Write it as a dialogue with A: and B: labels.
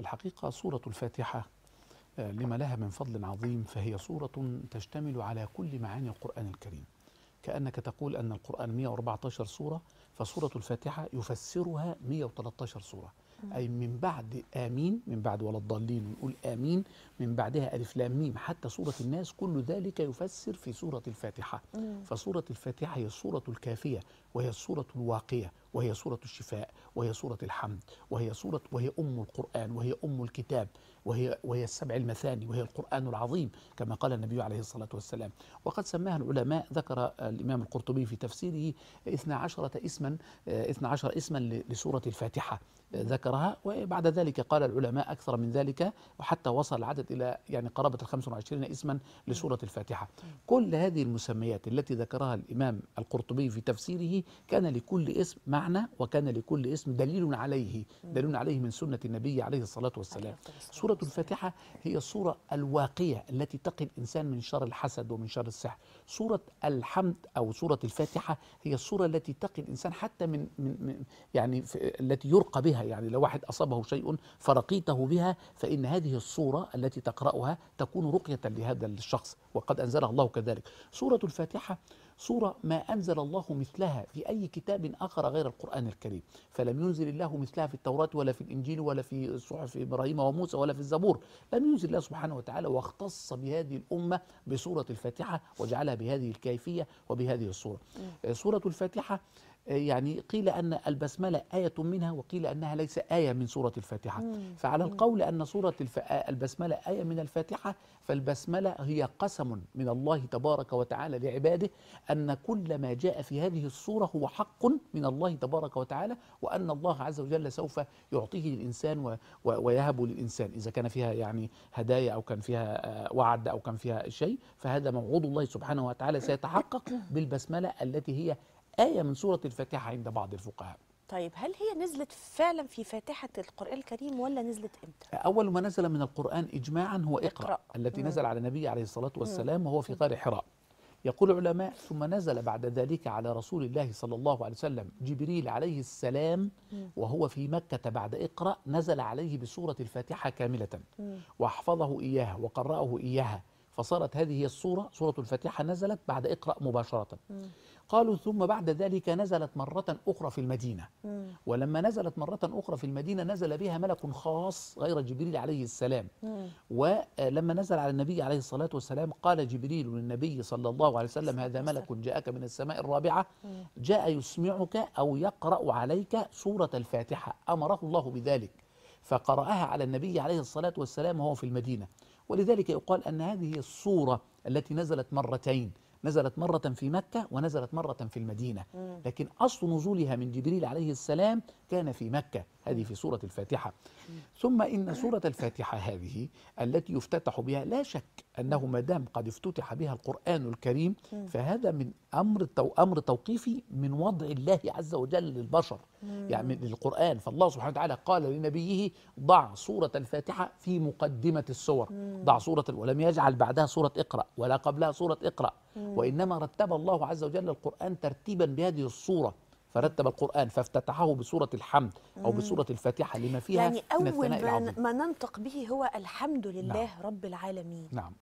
A: الحقيقة سورة الفاتحة آه، لما لها من فضل عظيم فهي سورة تشتمل على كل معاني القرآن الكريم كأنك تقول أن القرآن 114 سورة فسورة الفاتحة يفسرها 113 سورة أي من بعد آمين من بعد ولا الضالين نقول آمين من بعدها ألف لام ميم حتى سورة الناس كل ذلك يفسر في سورة الفاتحة فسورة الفاتحة هي السورة الكافية وهي السورة الواقية وهي سورة الشفاء وهي سورة الحمد وهي سورة وهي أم القرآن وهي أم الكتاب وهي وهي السبع المثاني وهي القرآن العظيم كما قال النبي عليه الصلاة والسلام وقد سماها العلماء ذكر الإمام القرطبي في تفسيره 12 اسما 12 آه، اسما لسورة الفاتحة آه، ذكرها وبعد ذلك قال العلماء أكثر من ذلك وحتى وصل العدد إلى يعني قرابة ال 25 اسما لسورة الفاتحة كل هذه المسميات التي ذكرها الإمام القرطبي في تفسيره كان لكل اسم مع معنى وكان لكل اسم دليل عليه دليل عليه من سنة النبي عليه الصلاة والسلام سورة الفاتحة هي السورة الواقية التي تقي الإنسان من شر الحسد ومن شر السحر سورة الحمد أو سورة الفاتحة هي السورة التي تقي الإنسان حتى من, من, من يعني التي يرقى بها يعني لو واحد أصابه شيء فرقيته بها فإن هذه السورة التي تقرأها تكون رقية لهذا الشخص وقد أنزلها الله كذلك سورة الفاتحة صورة ما أنزل الله مثلها في أي كتاب آخر غير القرآن الكريم فلم ينزل الله مثلها في التوراة ولا في الإنجيل ولا في صحف إبراهيم وموسى ولا في الزبور لم ينزل الله سبحانه وتعالى واختص بهذه الأمة بصورة الفاتحة وجعلها بهذه الكيفية وبهذه الصورة صورة آه، الفاتحة يعني قيل أن البسملة آية منها وقيل أنها ليس آية من سورة الفاتحة مم. فعلى القول أن سورة الف... البسملة آية من الفاتحة فالبسملة هي قسم من الله تبارك وتعالى لعباده أن كل ما جاء في هذه السورة هو حق من الله تبارك وتعالى وأن الله عز وجل سوف يعطيه للإنسان و... و... ويهب للإنسان إذا كان فيها يعني هدايا أو كان فيها آه، وعد أو كان فيها شيء فهذا موعود الله سبحانه وتعالى سيتحقق بالبسملة التي هي آية من سورة الفاتحة عند بعض الفقهاء طيب هل هي نزلت فعلا في فاتحة القرآن الكريم ولا نزلت إمتى؟ أول ما نزل من القرآن إجماعا هو اقرأ, اقرأ. التي مم. نزل على النبي عليه الصلاة والسلام وهو في غار حراء يقول العلماء ثم نزل بعد ذلك على رسول الله صلى الله عليه وسلم جبريل عليه السلام وهو في مكة بعد اقرأ نزل عليه بسورة الفاتحة كاملة واحفظه إياها وقرأه إياها فصارت هذه هي الصورة سورة الفاتحة نزلت بعد اقرأ مباشرة م. قالوا ثم بعد ذلك نزلت مرة أخرى في المدينة م. ولما نزلت مرة أخرى في المدينة نزل بها ملك خاص غير جبريل عليه السلام م. ولما نزل على النبي عليه الصلاة والسلام قال جبريل للنبي صلى الله عليه وسلم هذا ملك جاءك من السماء الرابعة جاء يسمعك أو يقرأ عليك سورة الفاتحة أمره الله بذلك فقرأها على النبي عليه الصلاة والسلام وهو في المدينة ولذلك يقال أن هذه الصورة التي نزلت مرتين نزلت مرة في مكة ونزلت مرة في المدينة لكن أصل نزولها من جبريل عليه السلام كان في مكة هذه في سورة الفاتحة ثم إن سورة الفاتحة هذه التي يفتتح بها لا شك أنه ما دام قد افتتح بها القرآن الكريم فهذا من أمر أمر توقيفي من وضع الله عز وجل للبشر يعني للقرآن فالله سبحانه وتعالى قال لنبيه ضع سورة الفاتحة في مقدمة السور ضع سورة ولم يجعل بعدها سورة اقرأ ولا قبلها سورة اقرأ وإنما رتب الله عز وجل القرآن ترتيبا بهذه الصورة فرتب القرآن فافتتحه بسورة الحمد أو بسورة الفاتحة لما فيها يعني أول من ما ننطق به هو الحمد لله نعم. رب العالمين نعم